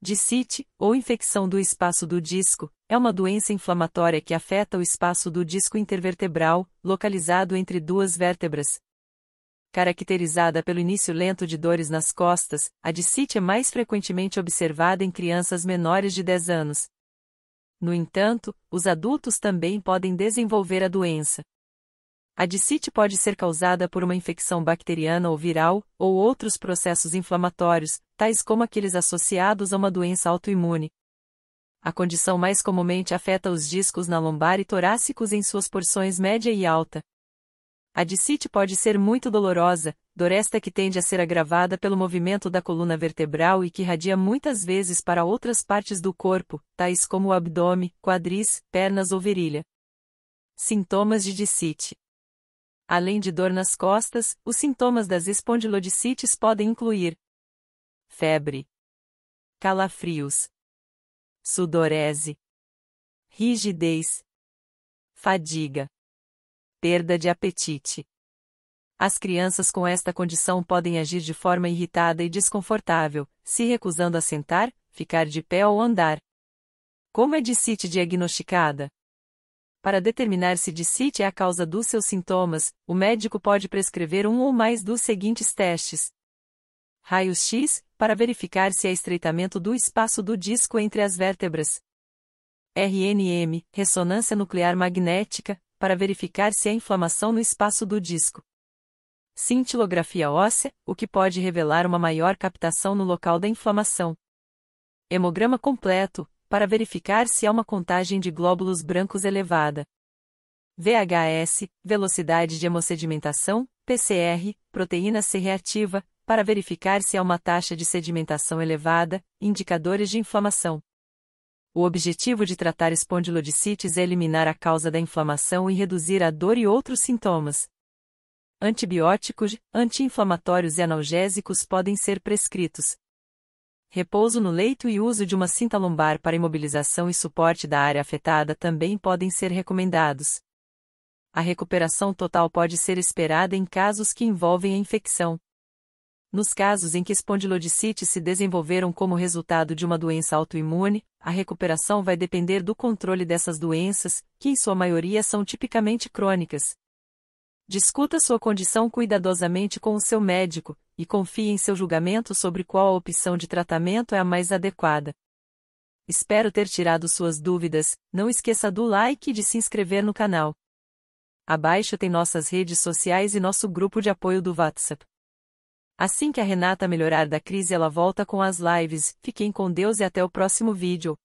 Dicite, ou infecção do espaço do disco, é uma doença inflamatória que afeta o espaço do disco intervertebral, localizado entre duas vértebras. Caracterizada pelo início lento de dores nas costas, a dicite é mais frequentemente observada em crianças menores de 10 anos. No entanto, os adultos também podem desenvolver a doença. A dicite pode ser causada por uma infecção bacteriana ou viral, ou outros processos inflamatórios, tais como aqueles associados a uma doença autoimune. A condição mais comumente afeta os discos na lombar e torácicos em suas porções média e alta. A dicite pode ser muito dolorosa, dor esta que tende a ser agravada pelo movimento da coluna vertebral e que radia muitas vezes para outras partes do corpo, tais como o abdômen, quadris, pernas ou virilha. Sintomas de dicite Além de dor nas costas, os sintomas das espondilodicites podem incluir febre, calafrios, sudorese, rigidez, fadiga, perda de apetite. As crianças com esta condição podem agir de forma irritada e desconfortável, se recusando a sentar, ficar de pé ou andar. Como é de diagnosticada? Para determinar se DICIT é a causa dos seus sintomas, o médico pode prescrever um ou mais dos seguintes testes. Raios-X, para verificar se há estreitamento do espaço do disco entre as vértebras. RNM, ressonância nuclear magnética, para verificar se há inflamação no espaço do disco. Cintilografia óssea, o que pode revelar uma maior captação no local da inflamação. Hemograma completo, para verificar se há uma contagem de glóbulos brancos elevada. VHS, velocidade de hemossedimentação, PCR, proteína C reativa, para verificar se há uma taxa de sedimentação elevada, indicadores de inflamação. O objetivo de tratar espondilodicites é eliminar a causa da inflamação e reduzir a dor e outros sintomas. Antibióticos, anti-inflamatórios e analgésicos podem ser prescritos, Repouso no leito e uso de uma cinta lombar para imobilização e suporte da área afetada também podem ser recomendados. A recuperação total pode ser esperada em casos que envolvem a infecção. Nos casos em que espondilodicites se desenvolveram como resultado de uma doença autoimune, a recuperação vai depender do controle dessas doenças, que em sua maioria são tipicamente crônicas. Discuta sua condição cuidadosamente com o seu médico, e confie em seu julgamento sobre qual opção de tratamento é a mais adequada. Espero ter tirado suas dúvidas, não esqueça do like e de se inscrever no canal. Abaixo tem nossas redes sociais e nosso grupo de apoio do WhatsApp. Assim que a Renata melhorar da crise ela volta com as lives, fiquem com Deus e até o próximo vídeo.